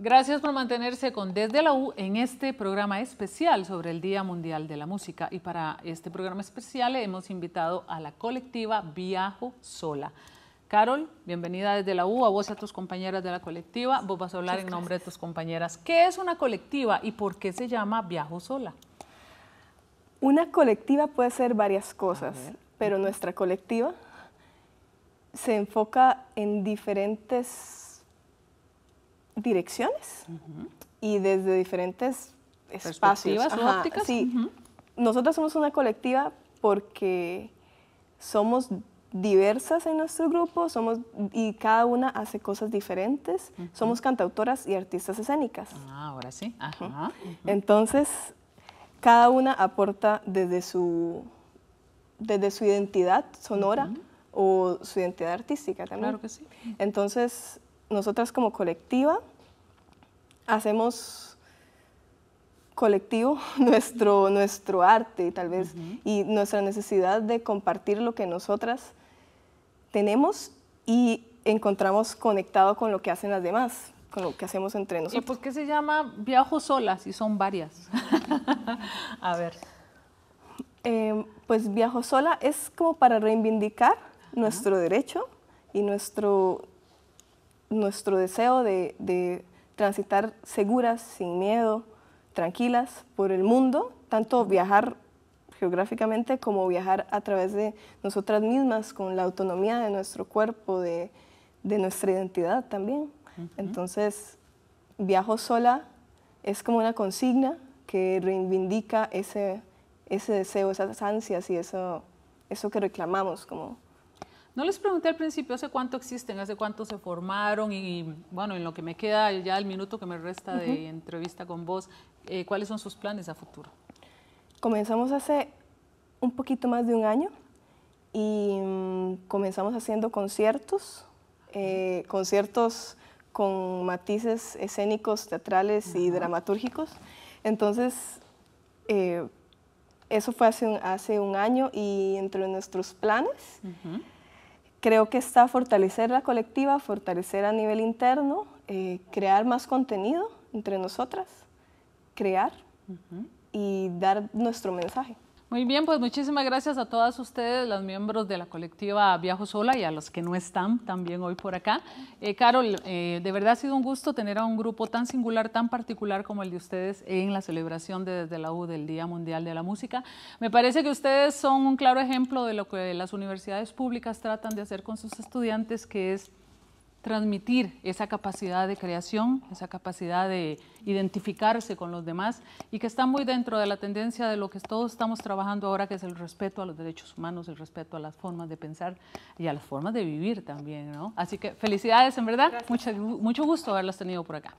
Gracias por mantenerse con Desde la U en este programa especial sobre el Día Mundial de la Música. Y para este programa especial hemos invitado a la colectiva Viajo Sola. Carol, bienvenida desde la U, a vos y a tus compañeras de la colectiva. Vos vas a hablar en nombre de tus compañeras. ¿Qué es una colectiva y por qué se llama Viajo Sola? Una colectiva puede ser varias cosas, pero nuestra colectiva se enfoca en diferentes direcciones y desde diferentes espacios. Ajá, ópticas. Sí. Nosotras somos una colectiva porque somos diversas en nuestro grupo somos, y cada una hace cosas diferentes. Somos cantautoras y artistas escénicas. Ah, ahora sí. Entonces, cada una aporta desde su, desde su identidad sonora o su identidad artística también. Claro que sí. Entonces, nosotras como colectiva hacemos colectivo nuestro, nuestro arte, tal vez, y nuestra necesidad de compartir lo que nosotras tenemos y encontramos conectado con lo que hacen las demás, con lo que hacemos entre nosotros. ¿Y por qué se llama Viajo sola si son varias? A ver. Em, pues Viajo sola es como para reivindicar nuestro derecho y nuestro, nuestro deseo de transitar seguras, sin miedo, tranquilas por el mundo, tanto viajar geográficamente como viajar a través de nosotras mismas, con la autonomía de nuestro cuerpo, de, nuestra identidad también. Entonces, viajo sola es como una consigna que reivindica ese, ese deseo, esas ansias y eso, eso que reclamamos como no les pregunté al principio hace cuánto existen, hace cuánto se formaron y, bueno, en lo que me queda ya el minuto que me resta de entrevista con vos, eh, ¿cuáles son sus planes a futuro? Comenzamos hace un poquito más de un año y mm, comenzamos haciendo conciertos, eh, conciertos con matices escénicos, teatrales y dramatúrgicos. Entonces, eh, eso fue hace un, año y entre nuestros planes... Creo que está fortalecer la colectiva, fortalecer a nivel interno, eh, crear más contenido entre nosotras, crear y dar nuestro mensaje. Muy bien, pues muchísimas gracias a todas ustedes, los miembros de la colectiva Viajo Sola y a los que no están también hoy por acá. Eh, Carol, eh, de verdad ha sido un gusto tener a un grupo tan singular, tan particular como el de ustedes en la celebración de, desde la U del Día Mundial de la Música. Me parece que ustedes son un claro ejemplo de lo que las universidades públicas tratan de hacer con sus estudiantes, que es transmitir esa capacidad de creación, esa capacidad de identificarse con los demás y que está muy dentro de la tendencia de lo que todos estamos trabajando ahora, que es el respeto a los derechos humanos, el respeto a las formas de pensar y a las formas de vivir también, ¿no? Así que felicidades, en verdad, mucho, gusto haberlas tenido por acá.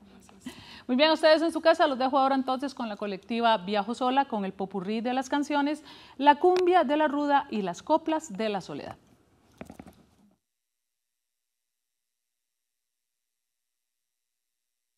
Muy bien, ustedes en su casa, los dejo ahora entonces con la colectiva Viajo Sola, con el popurrí de las canciones, la cumbia de la ruda y las coplas de la soledad.